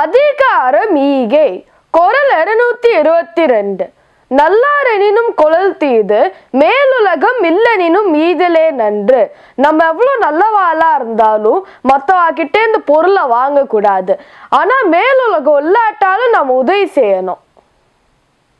அதிகாரம் ஈகை குரல் இருநூத்தி இருபத்தி ரெண்டு நல்லாரெனினும் குழல் தீது மேலுலகம் இல்லனினும் மீதிலே நன்று நம்ம எவ்வளோ நல்லவாளாக இருந்தாலும் மற்றவாக்கிட்டே இந்த பொருளை வாங்கக்கூடாது ஆனால் மேலுலகம் இல்லாட்டாலும் நம்ம உதவி செய்யணும்